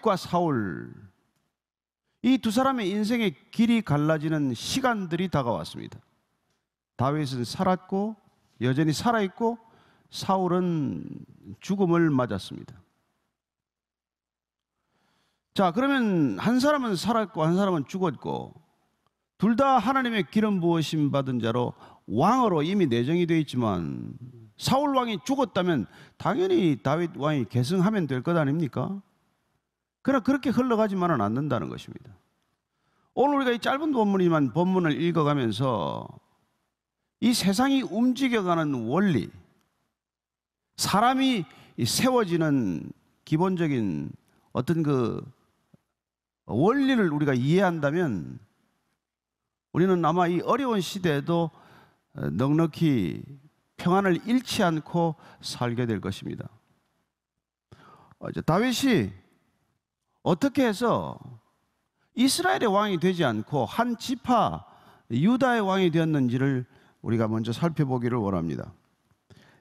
다윗과 사울 이 두 사람의 인생의 길이 갈라지는 시간들이 다가왔습니다. 다윗은 살았고 여전히 살아 있고 사울은 죽음을 맞았습니다. 자, 그러면 한 사람은 살았고 한 사람은 죽었고 둘 다 하나님의 기름 부으심 받은 자로 왕으로 이미 내정이 되어 있지만 사울 왕이 죽었다면 당연히 다윗 왕이 계승하면 될것 아닙니까? 그러나 그렇게 흘러가지만은 않는다는 것입니다. 오늘 우리가 이 짧은 본문이만 본문을 읽어가면서 이 세상이 움직여가는 원리, 사람이 세워지는 기본적인 어떤 그 원리를 우리가 이해한다면 우리는 아마 이 어려운 시대에도 넉넉히 평안을 잃지 않고 살게 될 것입니다. 어, 다윗이 어떻게 해서 이스라엘의 왕이 되지 않고 한 지파 유다의 왕이 되었는지를 우리가 먼저 살펴보기를 원합니다.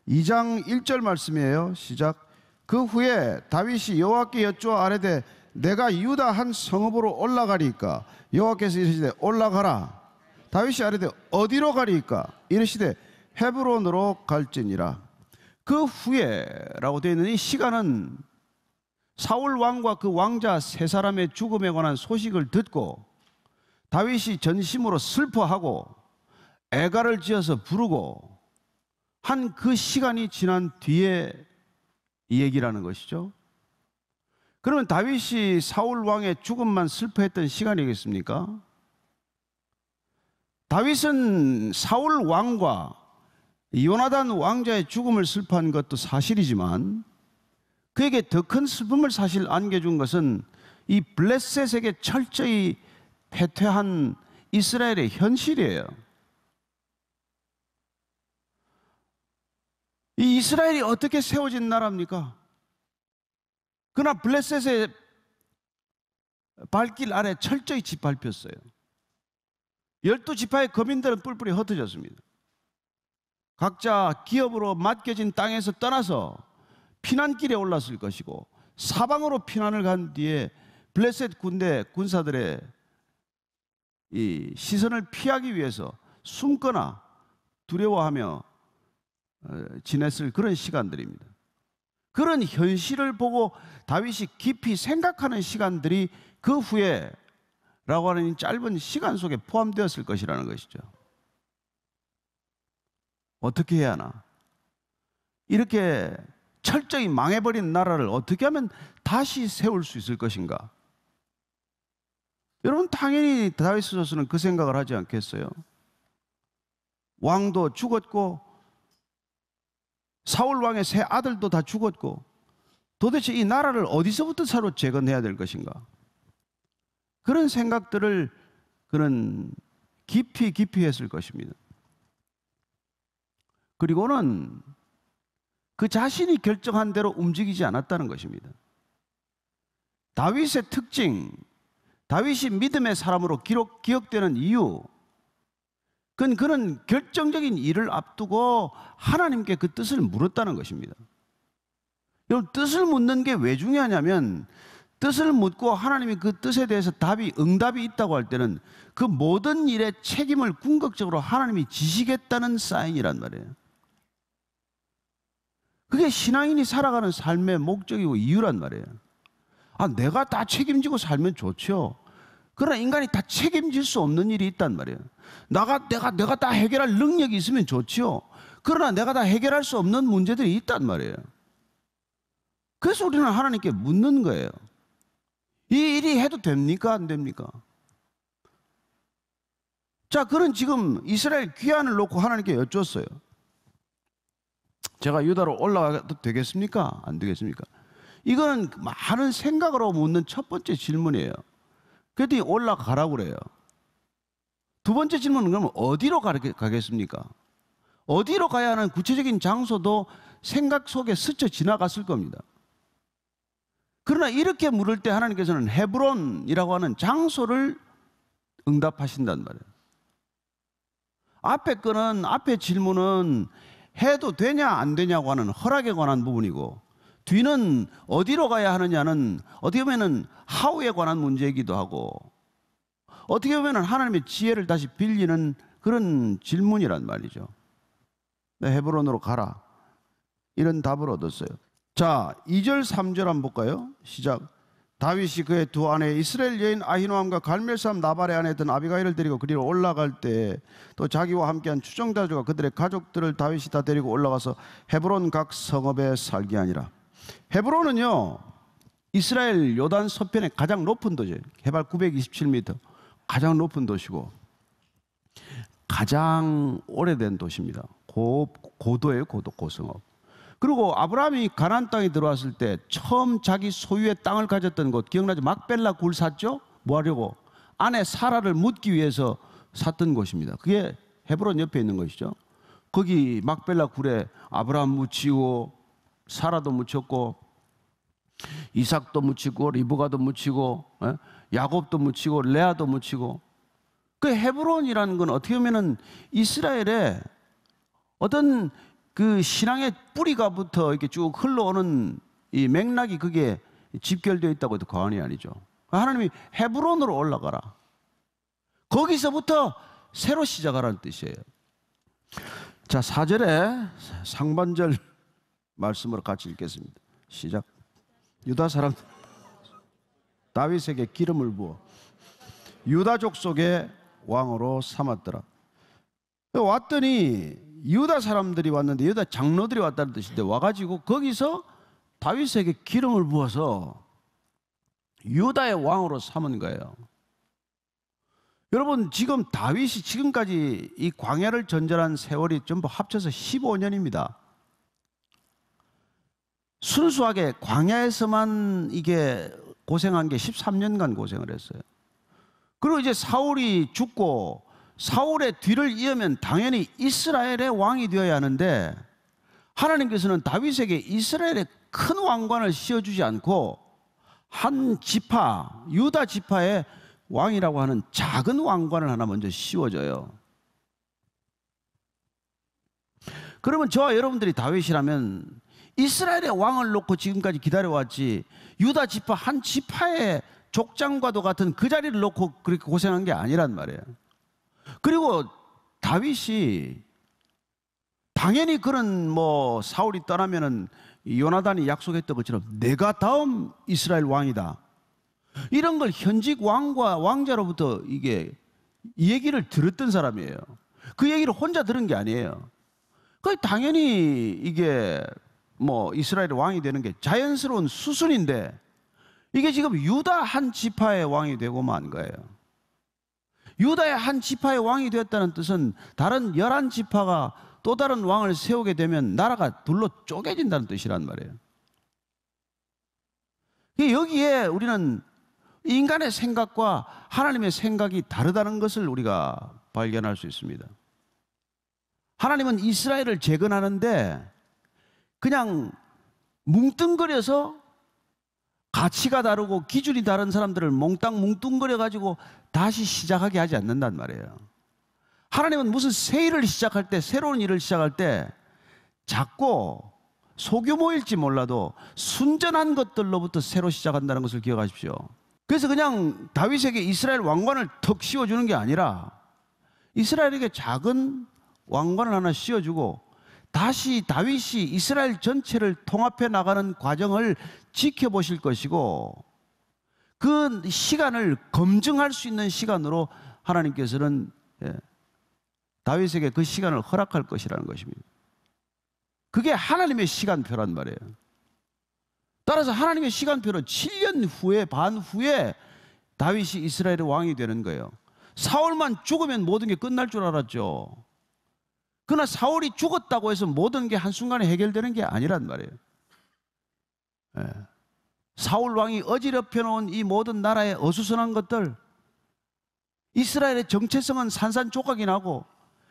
2장 1절 말씀이에요. 시작. 그 후에 다윗이 여호와께 여쭈어 아래되 내가 유다 한 성읍으로 올라가리까 여호와께서 이르시되 올라가라 다윗이 아래되 어디로 가리까 이르시되 헤브론으로 갈지니라 그 후에라고 되어 있는 이 시간은 사울 왕과 그 왕자 세 사람의 죽음에 관한 소식을 듣고 다윗이 전심으로 슬퍼하고 애가를 지어서 부르고 한 그 시간이 지난 뒤에 이 얘기라는 것이죠. 그러면 다윗이 사울 왕의 죽음만 슬퍼했던 시간이겠습니까? 다윗은 사울 왕과 요나단 왕자의 죽음을 슬퍼한 것도 사실이지만 그에게 더 큰 슬픔을 사실 안겨준 것은 이 블레셋에게 철저히 패퇴한 이스라엘의 현실이에요. 이 이스라엘이 어떻게 세워진 나라입니까? 그러나 블레셋의 발길 아래 철저히 짓밟혔어요. 열두 지파의 거민들은 뿔뿔이 흩어졌습니다. 각자 기업으로 맡겨진 땅에서 떠나서 피난길에 올랐을 것이고 사방으로 피난을 간 뒤에 블레셋 군대 군사들의 이 시선을 피하기 위해서 숨거나 두려워하며 어, 지냈을 그런 시간들입니다. 그런 현실을 보고 다윗이 깊이 생각하는 시간들이 그 후에 라고 하는 짧은 시간 속에 포함되었을 것이라는 것이죠. 어떻게 해야 하나? 이렇게 철저히 망해버린 나라를 어떻게 하면 다시 세울 수 있을 것인가? 여러분 당연히 다윗 선수는 그 생각을 하지 않겠어요. 왕도 죽었고 사울 왕의 세 아들도 다 죽었고 도대체 이 나라를 어디서부터 새로 재건해야 될 것인가? 그런 생각들을 그는 깊이 깊이 했을 것입니다. 그리고는 그 자신이 결정한 대로 움직이지 않았다는 것입니다. 다윗의 특징, 다윗이 믿음의 사람으로 기록, 기억되는 이유, 그건 그는 결정적인 일을 앞두고 하나님께 그 뜻을 물었다는 것입니다. 여러분, 뜻을 묻는 게 왜 중요하냐면, 뜻을 묻고 하나님이 그 뜻에 대해서 답이, 응답이 있다고 할 때는 그 모든 일의 책임을 궁극적으로 하나님이 지시겠다는 사인이란 말이에요. 그게 신앙인이 살아가는 삶의 목적이고 이유란 말이에요. 아, 내가 다 책임지고 살면 좋죠. 그러나 인간이 다 책임질 수 없는 일이 있단 말이에요. 나가 내가 내가 다 해결할 능력이 있으면 좋지요. 그러나 내가 다 해결할 수 없는 문제들이 있단 말이에요. 그래서 우리는 하나님께 묻는 거예요. 이 일이 해도 됩니까 안 됩니까? 자, 그런 지금 이스라엘 귀환을 놓고 하나님께 여쭈었어요. 제가 유다로 올라가도 되겠습니까? 안 되겠습니까? 이거는 많은 생각으로 묻는 첫 번째 질문이에요. 그랬더니 올라가라고 그래요. 두 번째 질문은 그러면 어디로 가겠습니까? 어디로 가야 하는 구체적인 장소도 생각 속에 스쳐 지나갔을 겁니다. 그러나 이렇게 물을 때 하나님께서는 헤브론이라고 하는 장소를 응답하신단 말이에요. 앞에 거는 앞에 질문은 해도 되냐 안 되냐고 하는 허락에 관한 부분이고 뒤는 어디로 가야 하느냐는 어떻게 보면은 하우에 관한 문제이기도 하고 어떻게 보면은 하나님의 지혜를 다시 빌리는 그런 질문이란 말이죠. 네, 헤브론으로 가라. 이런 답을 얻었어요. 자, 2절, 3절 한번 볼까요? 시작. 다윗이 그의 두 아내 이스라엘 여인 아히노함과 갈멜사 나발의 아내 든 아비가일을 데리고 그리로 올라갈 때 또 자기와 함께한 추정자주가 그들의 가족들을 다윗이 다 데리고 올라가서 헤브론 각 성읍에 살게 아니라 헤브론은요 이스라엘 요단 서편의 가장 높은 도시예 해발 927m 가장 높은 도시고 가장 오래된 도시입니다 고, 고도의 고도 고성읍 그리고 아브라함이 가나안 땅에 들어왔을 때 처음 자기 소유의 땅을 가졌던 곳 기억나죠? 막벨라 굴 샀죠? 뭐 하려고? 아내 사라를 묻기 위해서 샀던 곳입니다. 그게 헤브론 옆에 있는 것이죠. 거기 막벨라 굴에 아브라함 묻히고 사라도 묻혔고 이삭도 묻히고 리브가도 묻히고 예? 야곱도 묻히고 레아도 묻히고 그 헤브론이라는 건 어떻게 보면은 이스라엘의 어떤 그 신앙의 뿌리가부터 이렇게 쭉 흘러오는 이 맥락이 그게 집결되어 있다고 해도 과언이 아니죠. 하나님이 헤브론으로 올라가라. 거기서부터 새로 시작하라는 뜻이에요. 자, 4절에 상반절 말씀으로 같이 읽겠습니다. 시작. 유다 사람 다윗에게 기름을 부어 유다족 속에 왕으로 삼았더라. 왔더니 유다 사람들이 왔는데 유다 장로들이 왔다는 뜻인데 와가지고 거기서 다윗에게 기름을 부어서 유다의 왕으로 삼은 거예요. 여러분 지금 다윗이 지금까지 이 광야를 전전한 세월이 전부 합쳐서 15년입니다. 순수하게 광야에서만 이게 고생한 게 13년간 고생을 했어요. 그리고 이제 사울이 죽고 사울의 뒤를 이으면 당연히 이스라엘의 왕이 되어야 하는데 하나님께서는 다윗에게 이스라엘의 큰 왕관을 씌워주지 않고 한 지파, 유다 지파의 왕이라고 하는 작은 왕관을 하나 먼저 씌워줘요. 그러면 저와 여러분들이 다윗이라면 이스라엘의 왕을 놓고 지금까지 기다려왔지 유다 지파 한 지파의 족장과도 같은 그 자리를 놓고 그렇게 고생한 게 아니란 말이에요. 그리고 다윗이 당연히 그런 뭐 사울이 떠나면은 요나단이 약속했던 것처럼 내가 다음 이스라엘 왕이다. 이런 걸 현직 왕과 왕자로부터 이게 얘기를 들었던 사람이에요. 그 얘기를 혼자 들은 게 아니에요. 그 당연히 이게 뭐 이스라엘 왕이 되는 게 자연스러운 수순인데 이게 지금 유다 한 지파의 왕이 되고만 거예요. 유다의 한 지파의 왕이 되었다는 뜻은 다른 열한 지파가 또 다른 왕을 세우게 되면 나라가 둘로 쪼개진다는 뜻이란 말이에요. 여기에 우리는 인간의 생각과 하나님의 생각이 다르다는 것을 우리가 발견할 수 있습니다. 하나님은 이스라엘을 재건하는데 그냥 뭉뚱거려서 가치가 다르고 기준이 다른 사람들을 몽땅 뭉뚱거려 가지고 다시 시작하게 하지 않는단 말이에요. 하나님은 무슨 새 일을 시작할 때 새로운 일을 시작할 때 작고 소규모일지 몰라도 순전한 것들로부터 새로 시작한다는 것을 기억하십시오. 그래서 그냥 다윗에게 이스라엘 왕관을 턱 씌워주는 게 아니라 이스라엘에게 작은 왕관을 하나 씌워주고 다시 다윗이 이스라엘 전체를 통합해 나가는 과정을 지켜보실 것이고 그 시간을 검증할 수 있는 시간으로 하나님께서는 예, 다윗에게 그 시간을 허락할 것이라는 것입니다. 그게 하나님의 시간표란 말이에요. 따라서 하나님의 시간표로 7년 후에 반 후에 다윗이 이스라엘의 왕이 되는 거예요. 사울만 죽으면 모든 게 끝날 줄 알았죠. 그러나 사울이 죽었다고 해서 모든 게 한순간에 해결되는 게 아니란 말이에요. 예. 사울 왕이 어지럽혀 놓은 이 모든 나라의 어수선한 것들, 이스라엘의 정체성은 산산조각이 나고,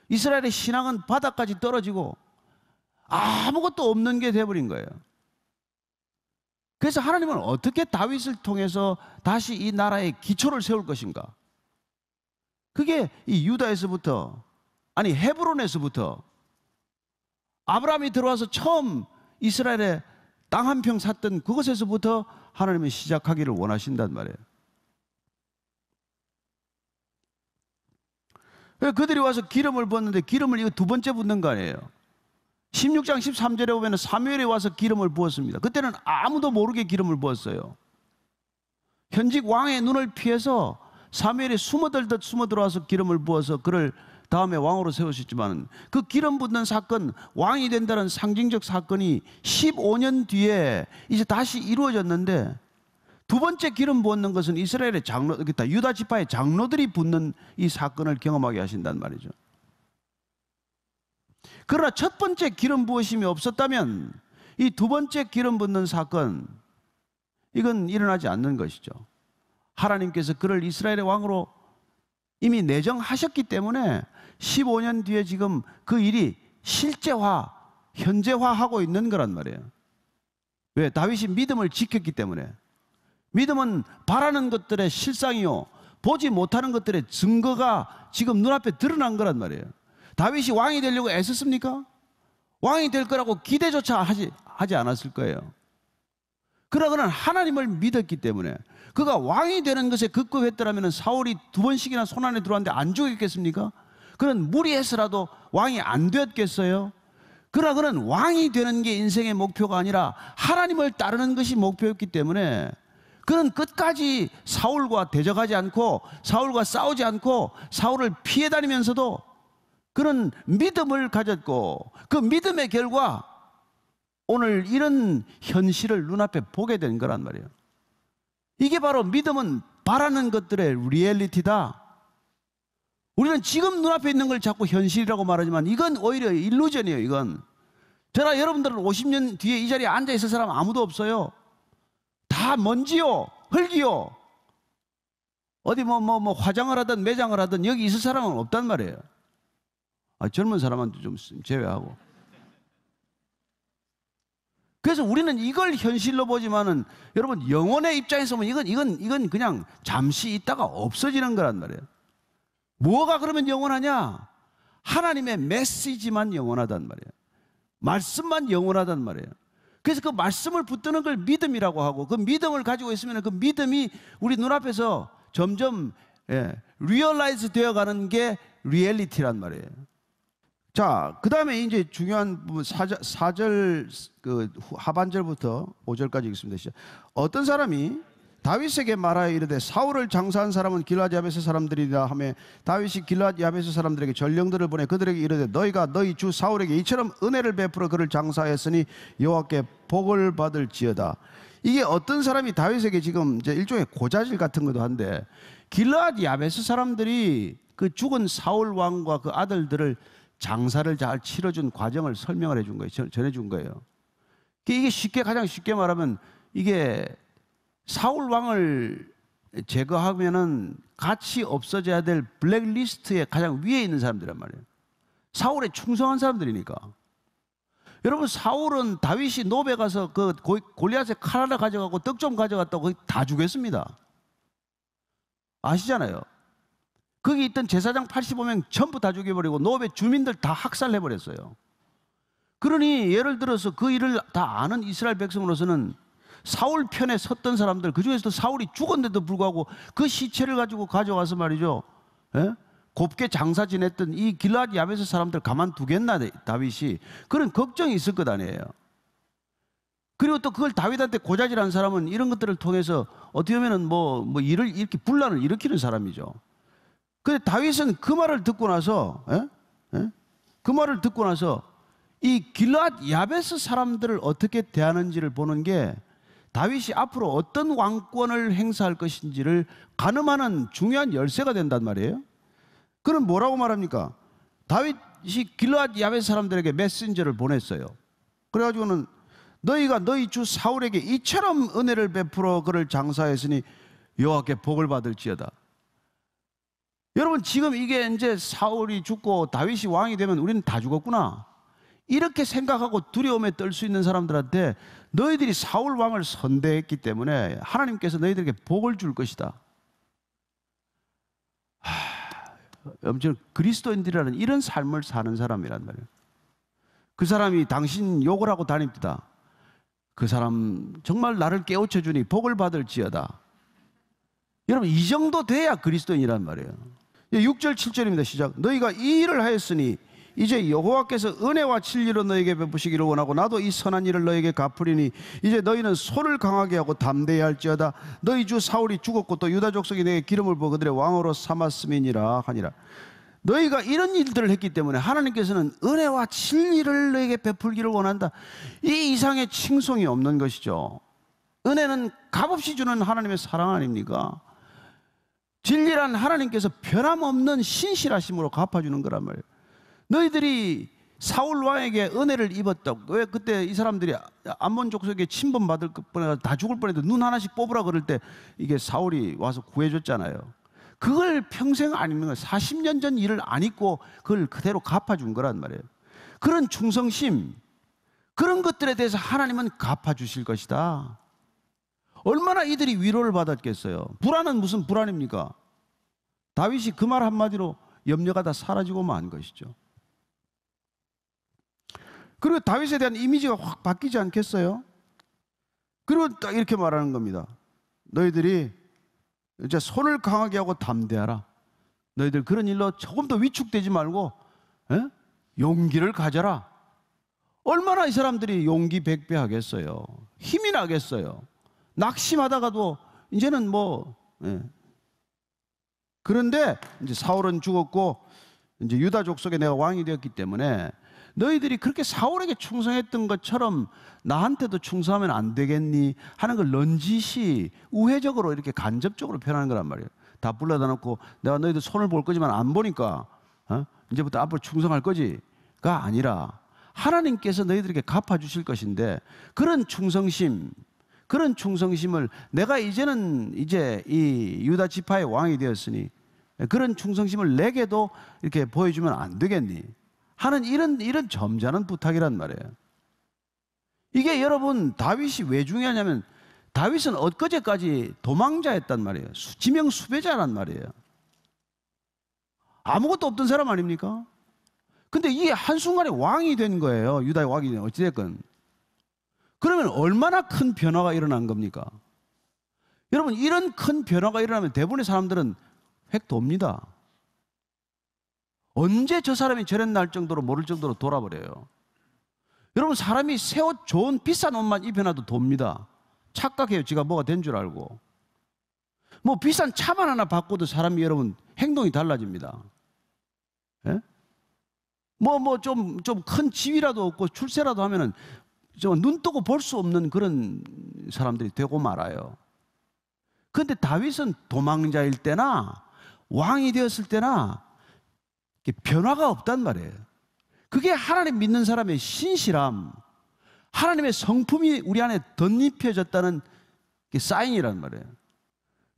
이스라엘의 신앙은 바닥까지 떨어지고, 아무것도 없는 게 돼버린 거예요. 그래서 하나님은 어떻게 다윗을 통해서 다시 이 나라의 기초를 세울 것인가? 그게 이 유다에서부터 아니 헤브론에서부터 아브라함이 들어와서 처음 이스라엘에 땅 한 평 샀던 그곳에서부터 하나님이 시작하기를 원하신단 말이에요. 그들이 와서 기름을 부었는데 기름을 이거 두 번째 붓는 거 아니에요. 16장 13절에 보면 사무엘이 와서 기름을 부었습니다. 그때는 아무도 모르게 기름을 부었어요. 현직 왕의 눈을 피해서 사무엘이 숨어들듯 숨어들어와서 기름을 부어서 그를 다음에 왕으로 세우셨지만 그 기름 붓는 사건, 왕이 된다는 상징적 사건이 15년 뒤에 이제 다시 이루어졌는데 두 번째 기름 붓는 것은 이스라엘의 장로, 그러 유다 지파의 장로들이 붓는 이 사건을 경험하게 하신단 말이죠. 그러나 첫 번째 기름 부으심이 없었다면 이 두 번째 기름 붓는 사건 이건 일어나지 않는 것이죠. 하나님께서 그를 이스라엘의 왕으로 이미 내정하셨기 때문에 15년 뒤에 지금 그 일이 실제화, 현재화하고 있는 거란 말이에요. 왜? 다윗이 믿음을 지켰기 때문에. 믿음은 바라는 것들의 실상이요. 보지 못하는 것들의 증거가 지금 눈앞에 드러난 거란 말이에요. 다윗이 왕이 되려고 애썼습니까? 왕이 될 거라고 기대조차 하지, 하지 않았을 거예요. 그러나 그는 하나님을 믿었기 때문에 그가 왕이 되는 것에 급급했더라면 사울이 두 번씩이나 손안에 들어왔는데 안 죽였겠습니까? 그는 무리해서라도 왕이 안 되었겠어요? 그러나 그는 왕이 되는 게 인생의 목표가 아니라 하나님을 따르는 것이 목표였기 때문에 그는 끝까지 사울과 대적하지 않고 사울과 싸우지 않고 사울을 피해 다니면서도 그런 믿음을 가졌고 그 믿음의 결과 오늘 이런 현실을 눈앞에 보게 된 거란 말이에요. 이게 바로 믿음은 바라는 것들의 리얼리티다. 우리는 지금 눈앞에 있는 걸 자꾸 현실이라고 말하지만 이건 오히려 일루전이에요, 이건. 저나 여러분들은 50년 뒤에 이 자리에 앉아 있을 사람 아무도 없어요. 다 먼지요, 흙이요. 어디 뭐, 뭐, 뭐 화장을 하든 매장을 하든 여기 있을 사람은 없단 말이에요. 아, 젊은 사람한테 좀 제외하고. 그래서 우리는 이걸 현실로 보지만은 여러분 영혼의 입장에서 보면 이건 이건 이건 그냥 잠시 있다가 없어지는 거란 말이에요. 뭐가 그러면 영원하냐? 하나님의 메시지만 영원하단 말이에요. 말씀만 영원하단 말이에요. 그래서 그 말씀을 붙드는 걸 믿음이라고 하고 그 믿음을 가지고 있으면 그 믿음이 우리 눈앞에서 점점 예, 리얼라이즈 되어가는 게 리얼리티란 말이에요. 자, 그 다음에 이제 중요한 부분 4절, 4절 그 하반절부터 5절까지 읽습니다. 어떤 사람이 다윗에게 말하여 이르되 사울을 장사한 사람은 길앗 야베스 사람들이다 하며 다윗이 길앗 야베스 사람들에게 전령들을 보내 그들에게 이르되 너희가 너희 주 사울에게 이처럼 은혜를 베풀어 그를 장사했으니 여호와께 복을 받을지어다. 이게 어떤 사람이 다윗에게 지금 이제 일종의 고자질 같은 것도 한데 길앗 야베스 사람들이 그 죽은 사울 왕과 그 아들들을 장사를 잘 치러준 과정을 설명을 해준 거예요. 전해준 거예요. 이게 쉽게 가장 쉽게 말하면 이게 사울 왕을 제거하면은 같이 없어져야 될 블랙리스트의 가장 위에 있는 사람들란 말이에요. 사울에 충성한 사람들이니까. 여러분 사울은 다윗이 노베 가서 그 골리앗의 칼 하나 가져가고 떡좀 가져갔다고 거의 다 죽였습니다. 아시잖아요. 거기 있던 제사장 85명 전부 다 죽여버리고 노베 주민들 다 학살해버렸어요. 그러니 예를 들어서 그 일을 다 아는 이스라엘 백성으로서는 사울 편에 섰던 사람들 그 중에서도 사울이 죽었는데도 불구하고 그 시체를 가지고 가져와서 말이죠. 에? 예? 곱게 장사 지냈던 이 길라드 야베스 사람들 가만두겠나 네, 다윗이 그런 걱정이 있을 것 아니에요. 그리고 또 그걸 다윗한테 고자질한 사람은 이런 것들을 통해서 어떻게 보면은 뭐, 뭐 일을 이렇게 분란을 일으키는 사람이죠. 근데 다윗은 그 말을 듣고 나서 에? 예? 에? 예? 그 말을 듣고 나서 이 길랏 야베스 사람들을 어떻게 대하는지를 보는 게 다윗이 앞으로 어떤 왕권을 행사할 것인지를 가늠하는 중요한 열쇠가 된단 말이에요. 그는 뭐라고 말합니까? 다윗이 길라앗 야베 사람들에게 메신저를 보냈어요. 그래가지고는 너희가 너희 주 사울에게 이처럼 은혜를 베풀어 그를 장사했으니 여호와께 복을 받을지어다. 여러분 지금 이게 이제 사울이 죽고 다윗이 왕이 되면 우리는 다 죽었구나. 이렇게 생각하고 두려움에 떨 수 있는 사람들한테 너희들이 사울 왕을 선대했기 때문에 하나님께서 너희들에게 복을 줄 것이다. 엄청 그리스도인들이라는 이런 삶을 사는 사람이란 말이에요. 그 사람이 당신 욕을 하고 다닙니다. 그 사람 정말 나를 깨우쳐 주니 복을 받을지어다. 여러분 이 정도 돼야 그리스도인이란 말이에요. 6절 7절입니다. 시작. 너희가 이 일을 하였으니 이제 여호와께서 은혜와 진리로 너에게 베푸시기를 원하고 나도 이 선한 일을 너에게 갚으리니 이제 너희는 손을 강하게 하고 담대히 할지어다 너희 주 사울이 죽었고 또 유다 족속이 내게 기름을 부어 그들의 왕으로 삼았음이니라 하니라 너희가 이런 일들을 했기 때문에 하나님께서는 은혜와 진리를 너에게 베풀기를 원한다 이 이상의 칭송이 없는 것이죠 은혜는 값없이 주는 하나님의 사랑 아닙니까? 진리란 하나님께서 변함없는 신실하심으로 갚아주는 거란 말이에요. 너희들이 사울 왕에게 은혜를 입었던왜 그때 이 사람들이 암몬 족속에 침범 받을 뻔해서 다 죽을 뻔했는눈 하나씩 뽑으라 그럴 때 이게 사울이 와서 구해줬잖아요. 그걸 평생 안 입는 거 40년 전 일을 안 잊고 그걸 그대로 갚아준 거란 말이에요. 그런 충성심, 그런 것들에 대해서 하나님은 갚아주실 것이다. 얼마나 이들이 위로를 받았겠어요. 불안은 무슨 불안입니까? 다윗이 그 말 한마디로 염려가 다 사라지고 만 것이죠. 그리고 다윗에 대한 이미지가 확 바뀌지 않겠어요? 그리고 딱 이렇게 말하는 겁니다. 너희들이 이제 손을 강하게 하고 담대하라. 너희들 그런 일로 조금 더 위축되지 말고 에? 용기를 가져라. 얼마나 이 사람들이 용기 백배 하겠어요. 힘이 나겠어요. 낙심하다가도 이제는 뭐 에. 예. 그런데 이제 사울은 죽었고 이제 유다 족속에 내가 왕이 되었기 때문에 너희들이 그렇게 사울에게 충성했던 것처럼 나한테도 충성하면 안 되겠니? 하는 걸 런지시 우회적으로 이렇게 간접적으로 표현하는 거란 말이에요. 다 불러다 놓고 내가 너희들 손을 볼 거지만 안 보니까 어? 이제부터 앞으로 충성할 거지가 아니라 하나님께서 너희들에게 갚아주실 것인데 그런 충성심 그런 충성심을 내가 이제는 이제 이 유다 지파의 왕이 되었으니 그런 충성심을 내게도 이렇게 보여주면 안 되겠니? 하는 이런 이런 점잖은 부탁이란 말이에요. 이게 여러분 다윗이 왜 중요하냐면 다윗은 엊그제까지 도망자였단 말이에요. 지명 수배자란 말이에요. 아무것도 없던 사람 아닙니까? 근데 이게 한순간에 왕이 된 거예요. 유다의 왕이 어찌됐건. 그러면 얼마나 큰 변화가 일어난 겁니까? 여러분, 이런 큰 변화가 일어나면 대부분의 사람들은 획 돕니다. 언제 저 사람이 저랬나 할 정도로 모를 정도로 돌아버려요. 여러분 사람이 새 옷 좋은 비싼 옷만 입혀놔도 돕니다. 착각해요. 지가 뭐가 된 줄 알고. 뭐 비싼 차만 하나 바꿔도 사람이 여러분 행동이 달라집니다. 예? 뭐뭐 좀 좀 큰 지위라도 없고 출세라도 하면은 좀눈 뜨고 볼 수 없는 그런 사람들이 되고 말아요. 그런데 다윗은 도망자일 때나 왕이 되었을 때나 변화가 없단 말이에요. 그게 하나님 믿는 사람의 신실함, 하나님의 성품이 우리 안에 덧입혀졌다는 사인이란 말이에요.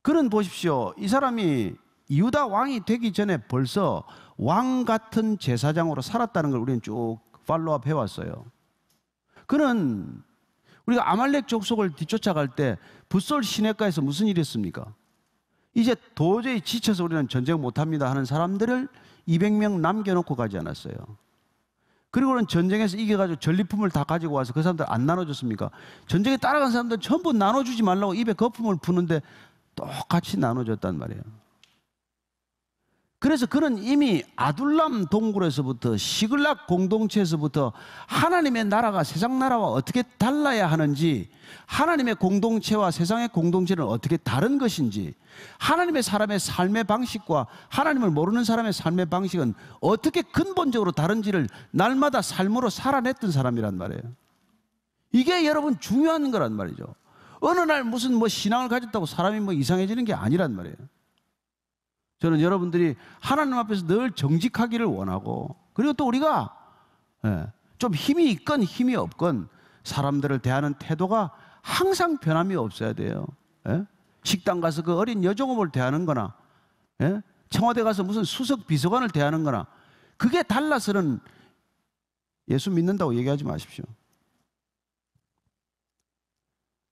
그는 보십시오. 이 사람이 이유다 왕이 되기 전에 벌써 왕 같은 제사장으로 살았다는 걸 우리는 쭉 팔로업 해왔어요. 그는 우리가 아말렉 족속을 뒤쫓아갈 때부솔 시내가에서 무슨 일이 있습니까? 이제 도저히 지쳐서 우리는 전쟁 못합니다 하는 사람들을 200명 남겨놓고 가지 않았어요. 그리고는 전쟁에서 이겨가지고 전리품을 다 가지고 와서 그 사람들 안 나눠줬습니까? 전쟁에 따라간 사람들 전부 나눠주지 말라고 입에 거품을 푸는데 똑같이 나눠줬단 말이에요. 그래서 그는 이미 아둘람 동굴에서부터 시글락 공동체에서부터 하나님의 나라가 세상 나라와 어떻게 달라야 하는지 하나님의 공동체와 세상의 공동체는 어떻게 다른 것인지 하나님의 사람의 삶의 방식과 하나님을 모르는 사람의 삶의 방식은 어떻게 근본적으로 다른지를 날마다 삶으로 살아냈던 사람이란 말이에요. 이게 여러분 중요한 거란 말이죠. 어느 날 무슨 뭐 신앙을 가졌다고 사람이 뭐 이상해지는 게 아니란 말이에요. 저는 여러분들이 하나님 앞에서 늘 정직하기를 원하고 그리고 또 우리가 예, 좀 힘이 있건 힘이 없건 사람들을 대하는 태도가 항상 변함이 없어야 돼요. 예? 식당 가서 그 어린 여종업을 대하는 거나 예? 청와대 가서 무슨 수석 비서관을 대하는 거나 그게 달라서는 예수 믿는다고 얘기하지 마십시오.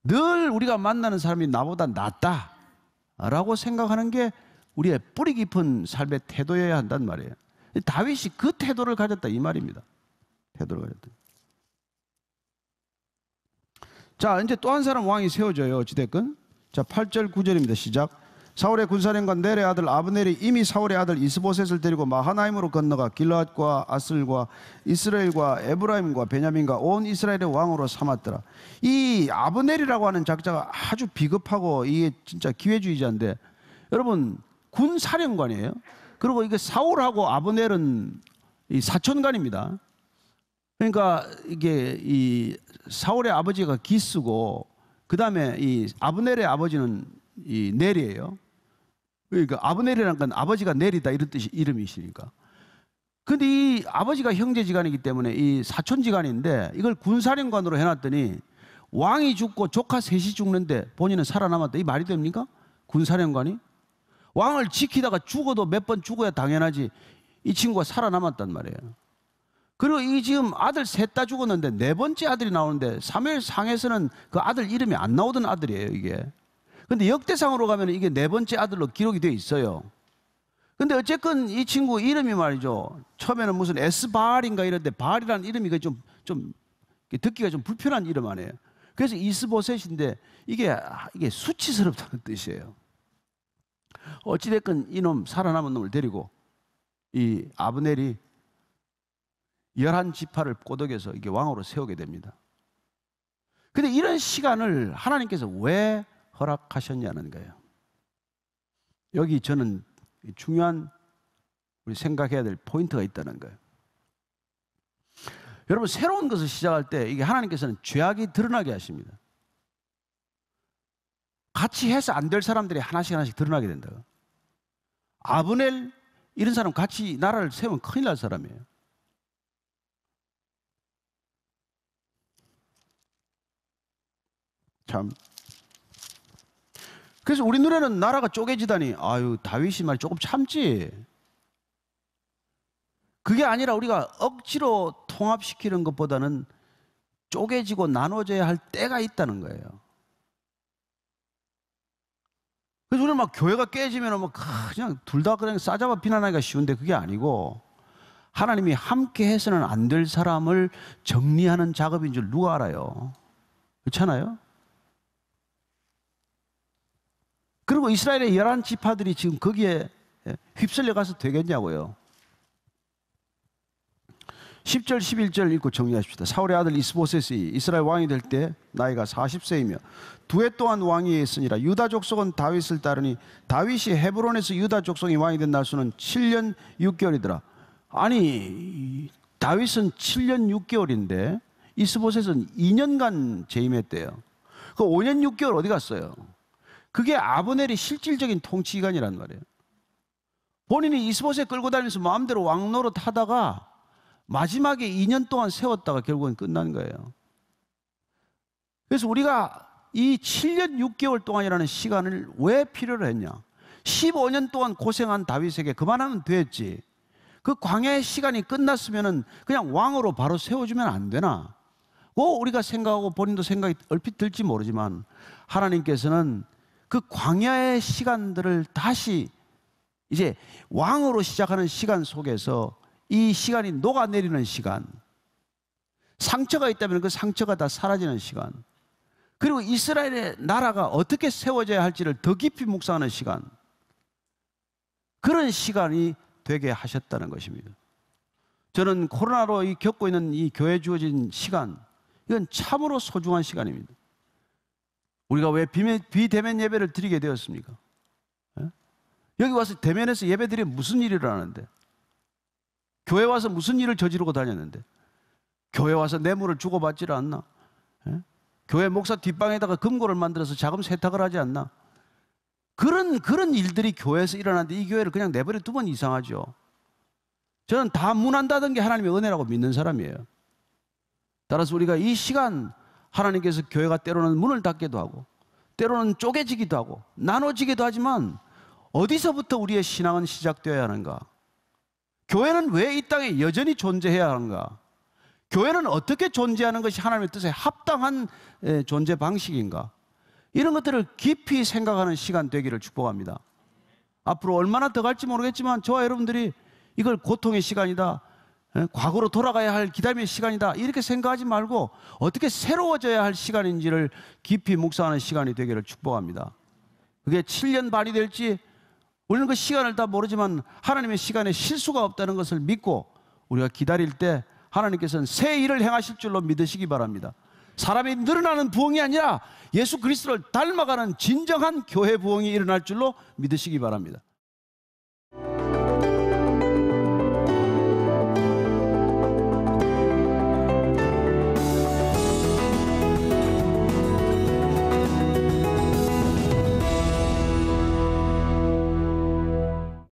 늘 우리가 만나는 사람이 나보다 낫다라고 생각하는 게 우리의 뿌리 깊은 삶의 태도여야 한단 말이에요. 다윗이 그 태도를 가졌다 이 말입니다. 태도를 가졌다. 자, 이제 또 한 사람 왕이 세워져요. 어찌됐 자, 8절 9절입니다. 시작. 사울의 군사령관 넬의 아들 아브넬이 이미 사울의 아들 이스보셋을 데리고 마하나임으로 건너가 길라앗과 아슬과 이스라엘과 에브라임과 베냐민과 온 이스라엘의 왕으로 삼았더라. 이 아브넬이라고 하는 작자가 아주 비겁하고 이게 진짜 기회주의자인데 여러분 군 사령관이에요. 그리고 이게 사울하고 아브넬은 이 사촌간입니다. 그러니까 이게 이 사울의 아버지가 기스고 그 다음에 이 아브넬의 아버지는 이 넬이에요. 그러니까 아브넬이란 건 아버지가 넬이다 이런 뜻이 이름이시니까. 근데 이 아버지가 형제지간이기 때문에 이 사촌지간인데 이걸 군사령관으로 해놨더니 왕이 죽고 조카 셋이 죽는데 본인은 살아남았다. 이 말이 됩니까? 군사령관이? 왕을 지키다가 죽어도 몇 번 죽어야 당연하지 이 친구가 살아남았단 말이에요. 그리고 이 지금 아들 셋 다 죽었는데 네 번째 아들이 나오는데 사일 상에서는 그 아들 이름이 안 나오던 아들이에요 이게. 근데 역대상으로 가면 이게 네 번째 아들로 기록이 돼 있어요. 근데 어쨌건 이 친구 이름이 말이죠. 처음에는 무슨 에스바알인가 이런데 바알이라는 이름이 좀, 좀 듣기가 좀 불편한 이름 아니에요. 그래서 이스보셋인데 이게, 이게 수치스럽다는 뜻이에요. 어찌됐건 이놈 살아남은 놈을 데리고 이 아브넬이 열한 지파를 꼬독해서 이게 왕으로 세우게 됩니다. 근데 이런 시간을 하나님께서 왜 허락하셨냐는 거예요. 여기 저는 중요한 우리 생각해야 될 포인트가 있다는 거예요. 여러분 새로운 것을 시작할 때 이게 하나님께서는 죄악이 드러나게 하십니다. 같이 해서 안 될 사람들이 하나씩 하나씩 드러나게 된다. 아브넬 이런 사람 같이 나라를 세우면 큰일 날 사람이에요. 참. 그래서 우리 눈에는 나라가 쪼개지다니 아유 다윗이 말 조금 참지. 그게 아니라 우리가 억지로 통합시키는 것보다는 쪼개지고 나눠져야 할 때가 있다는 거예요. 그래서 우리는 막 교회가 깨지면 막 그냥 둘 다 그냥 싸잡아 비난하기가 쉬운데 그게 아니고 하나님이 함께 해서는 안 될 사람을 정리하는 작업인 줄 누가 알아요? 그렇잖아요? 그리고 이스라엘의 열한 지파들이 지금 거기에 휩쓸려 가서 되겠냐고요. 10절 11절 읽고 정리하십시다. 사울의 아들 이스보셋이 이스라엘 왕이 될 때 나이가 40세이며 두 해 동안 왕위에 있으니라 유다 족속은 다윗을 따르니 다윗이 헤브론에서 유다 족속이 왕이 된 날수는 7년 6개월이더라. 아니 다윗은 7년 6개월인데 이스보셋은 2년간 재임했대요. 그 5년 6개월 어디 갔어요? 그게 아브넬이 실질적인 통치 기간이란 말이에요. 본인이 이스보셋 끌고 다니면서 마음대로 왕노릇 하다가 마지막에 2년 동안 세웠다가 결국은 끝난 거예요. 그래서 우리가 이 7년 6개월 동안이라는 시간을 왜 필요로 했냐? 15년 동안 고생한 다윗에게 그만하면 됐지. 그 광야의 시간이 끝났으면은 그냥 왕으로 바로 세워주면 안 되나? 뭐 우리가 생각하고 본인도 생각이 얼핏 들지 모르지만 하나님께서는 그 광야의 시간들을 다시 이제 왕으로 시작하는 시간 속에서 이 시간이 녹아내리는 시간. 상처가 있다면 그 상처가 다 사라지는 시간. 그리고 이스라엘의 나라가 어떻게 세워져야 할지를 더 깊이 묵상하는 시간. 그런 시간이 되게 하셨다는 것입니다. 저는 코로나로 겪고 있는 이 교회 주어진 시간, 이건 참으로 소중한 시간입니다. 우리가 왜 비대면 예배를 드리게 되었습니까? 예? 여기 와서 대면에서 예배 드리면 무슨 일이 일어나는데? 교회 와서 무슨 일을 저지르고 다녔는데? 교회 와서 뇌물을 주고받지를 않나? 예? 교회 목사 뒷방에다가 금고를 만들어서 자금 세탁을 하지 않나? 그런, 그런 일들이 교회에서 일어나는데 이 교회를 그냥 내버려 두면 이상하죠. 저는 다 문한다던 게 하나님의 은혜라고 믿는 사람이에요. 따라서 우리가 이 시간 하나님께서 교회가 때로는 문을 닫기도 하고 때로는 쪼개지기도 하고 나눠지기도 하지만 어디서부터 우리의 신앙은 시작되어야 하는가? 교회는 왜 이 땅에 여전히 존재해야 하는가? 교회는 어떻게 존재하는 것이 하나님의 뜻에 합당한 존재 방식인가? 이런 것들을 깊이 생각하는 시간 되기를 축복합니다. 앞으로 얼마나 더 갈지 모르겠지만 저와 여러분들이 이걸 고통의 시간이다. 과거로 돌아가야 할 기다림의 시간이다. 이렇게 생각하지 말고 어떻게 새로워져야 할 시간인지를 깊이 묵상하는 시간이 되기를 축복합니다. 그게 7년 반이 될지 우리는 그 시간을 다 모르지만 하나님의 시간에 실수가 없다는 것을 믿고 우리가 기다릴 때 하나님께서는 새 일을 행하실 줄로 믿으시기 바랍니다. 사람이 늘어나는 부흥이 아니라 예수 그리스도를 닮아가는 진정한 교회 부흥이 일어날 줄로 믿으시기 바랍니다.